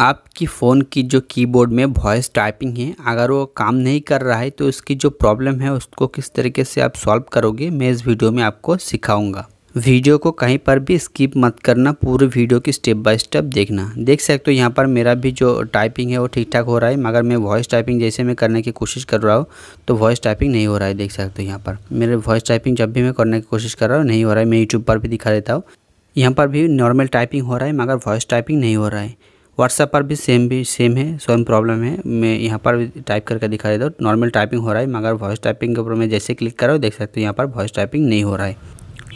आपकी फ़ोन की जो कीबोर्ड में वॉइस टाइपिंग है अगर वो काम नहीं कर रहा है तो उसकी जो प्रॉब्लम है उसको किस तरीके से आप सॉल्व करोगे मैं इस वीडियो में आपको सिखाऊंगा वीडियो को कहीं पर भी स्किप मत करना पूरे वीडियो की स्टेप बाय स्टेप देखना देख सकते हो यहाँ पर मेरा भी जो टाइपिंग है वो ठीक ठाक हो रहा है मगर मैं वॉइस टाइपिंग जैसे मैं करने की कोशिश कर रहा हूँ तो वॉइस टाइपिंग नहीं हो रहा है देख सकते हो यहाँ पर मेरे वॉइस टाइपिंग जब भी मैं करने की कोशिश कर रहा हूँ नहीं हो रहा है मैं यूट्यूब पर भी दिखा देता हूँ यहाँ पर भी नॉर्मल टाइपिंग हो रहा है मगर वॉइस टाइपिंग नहीं हो रहा है व्हाट्सएप पर भी सेम भी सेम है सेम प्रॉब्लम है मैं यहाँ पर भी टाइप करके दिखा देता हूँ नॉर्मल टाइपिंग हो रहा है मगर वॉइस टाइपिंग के ऊपर मैं जैसे क्लिक कर रहा हूँ देख सकते हो यहाँ पर वॉइस टाइपिंग नहीं हो रहा है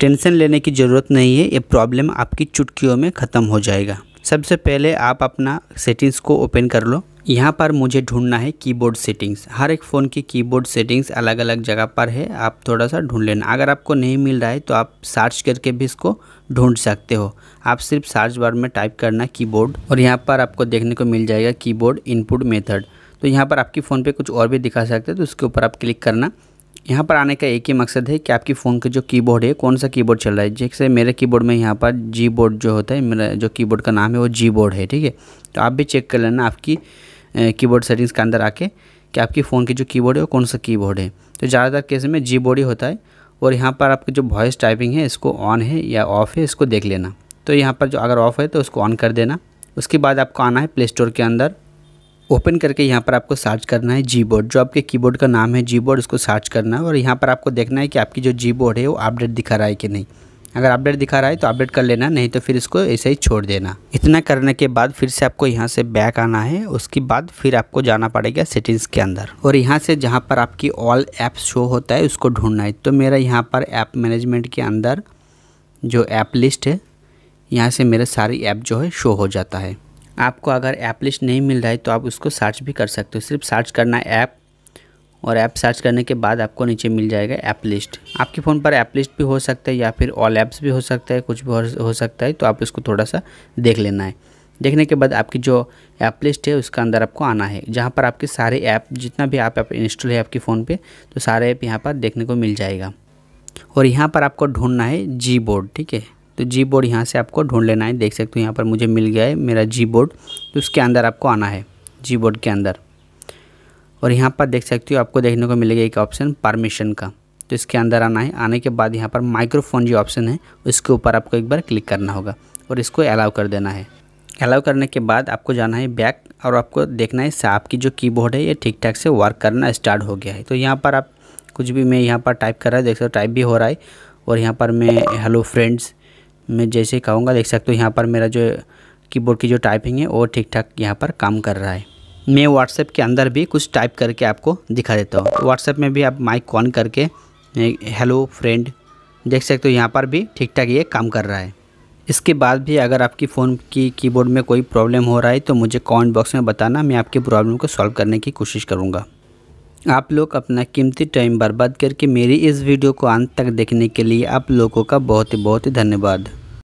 टेंशन लेने की ज़रूरत नहीं है ये प्रॉब्लम आपकी चुटकियों में ख़त्म हो जाएगा सबसे पहले आप अपना सेटिंग्स को ओपन कर लो यहाँ पर मुझे ढूंढना है कीबोर्ड सेटिंग्स हर एक फ़ोन की कीबोर्ड सेटिंग्स अलग अलग जगह पर है आप थोड़ा सा ढूंढ लेना अगर आपको नहीं मिल रहा है तो आप सर्च करके भी इसको ढूंढ सकते हो आप सिर्फ सर्च बार में टाइप करना कीबोर्ड और यहाँ पर आपको देखने को मिल जाएगा कीबोर्ड इनपुट मेथड तो यहाँ पर आपकी फ़ोन पर कुछ और भी दिखा सकते हैं तो उसके ऊपर आप क्लिक करना यहाँ पर आने का एक ही मकसद है कि आपकी फ़ोन का जो कीबोर्ड है कौन सा कीबोर्ड चल रहा है जैसे मेरे कीबोर्ड में यहाँ पर जी बोर्ड जो होता है मेरा जो कीबोर्ड का नाम है वो जी बोर्ड है ठीक है तो आप भी चेक कर लेना आपकी कीबोर्ड सेटिंग्स के अंदर आके कि आपकी फ़ोन की जो कीबोर्ड है वो कौन सा कीबोर्ड है तो ज़्यादातर केस में जी बोर्ड ही होता है और यहाँ पर आपकी जो वॉइस टाइपिंग है इसको ऑन है या ऑफ़ है इसको देख लेना तो यहाँ पर जो अगर ऑफ़ है तो उसको ऑन कर देना उसके बाद आपको आना है प्ले स्टोर के अंदर ओपन करके यहाँ पर आपको सर्च करना है जी बोर्ड जो आपके कीबोर्ड का नाम है जी बोर्ड उसको सर्च करना है और यहाँ पर आपको देखना है कि आपकी जो जी बोर्ड है वो अपडेट दिखा रहा है कि नहीं अगर अपडेट दिखा रहा है तो अपडेट कर लेना नहीं तो फिर इसको ऐसे ही छोड़ देना इतना करने के बाद फिर से आपको यहाँ से बैक आना है उसके बाद फिर आपको जाना पड़ेगा सेटिंग्स के अंदर और यहाँ से जहाँ पर आपकी ऑल ऐप शो होता है उसको ढूंढना है तो मेरा यहाँ पर ऐप मैनेजमेंट के अंदर जो ऐप लिस्ट है यहाँ से मेरे सारी ऐप जो है शो हो जाता है आपको अगर ऐप लिस्ट नहीं मिल रहा है तो आप उसको सर्च भी कर सकते हो सिर्फ सर्च करना ऐप और ऐप सर्च करने के बाद आपको नीचे मिल जाएगा ऐप लिस्ट आपके फ़ोन पर ऐप लिस्ट भी हो सकता है या फिर ऑल ऐप्स भी हो सकता है कुछ भी हो सकता है तो आप इसको थोड़ा सा देख लेना है देखने के बाद आपकी जो ऐप लिस्ट है उसका अंदर आपको आना है जहाँ पर आपके सारे ऐप जितना भी ऐप इंस्टॉल है आपके फ़ोन पर तो सारे ऐप यहाँ पर देखने को मिल जाएगा और यहाँ पर आपको ढूंढना है जी बोर्ड ठीक है तो जी बोर्ड यहाँ से आपको ढूंढ लेना है देख सकते हो यहाँ पर मुझे मिल गया है मेरा जी बोर्ड तो उसके अंदर आपको आना है जी बोर्ड के अंदर और यहाँ पर देख सकते हो आपको देखने को मिलेगा एक ऑप्शन परमिशन का तो इसके अंदर आना है आने के बाद यहाँ पर माइक्रोफोन जो ऑप्शन है उसके ऊपर आपको एक बार क्लिक करना होगा और इसको अलाउ कर देना है अलाउ करने के बाद आपको जाना है बैक और आपको देखना है आपकी जो कीबोर्ड है ये ठीक ठाक से वर्क करना स्टार्ट हो गया है तो यहाँ पर आप कुछ भी मैं यहाँ पर टाइप कर रहा है देख सकते हो टाइप भी हो रहा है और यहाँ पर मैं हेलो फ्रेंड्स मैं जैसे कहूँगा देख सकते हो यहाँ पर मेरा जो कीबोर्ड की जो टाइपिंग है वो ठीक ठाक यहाँ पर काम कर रहा है मैं व्हाट्सएप के अंदर भी कुछ टाइप करके आपको दिखा देता हूँ व्हाट्सएप में भी आप माइक ऑन करके हेलो फ्रेंड देख सकते हो यहाँ पर भी ठीक ठाक ये काम कर रहा है इसके बाद भी अगर आपकी फ़ोन की कीबोर्ड में कोई प्रॉब्लम हो रहा है तो मुझे कमेंट बॉक्स में बताना मैं आपकी प्रॉब्लम को सॉल्व करने की कोशिश करूँगा आप लोग अपना कीमती टाइम बर्बाद करके मेरी इस वीडियो को अंत तक देखने के लिए आप लोगों का बहुत ही बहुत ही धन्यवाद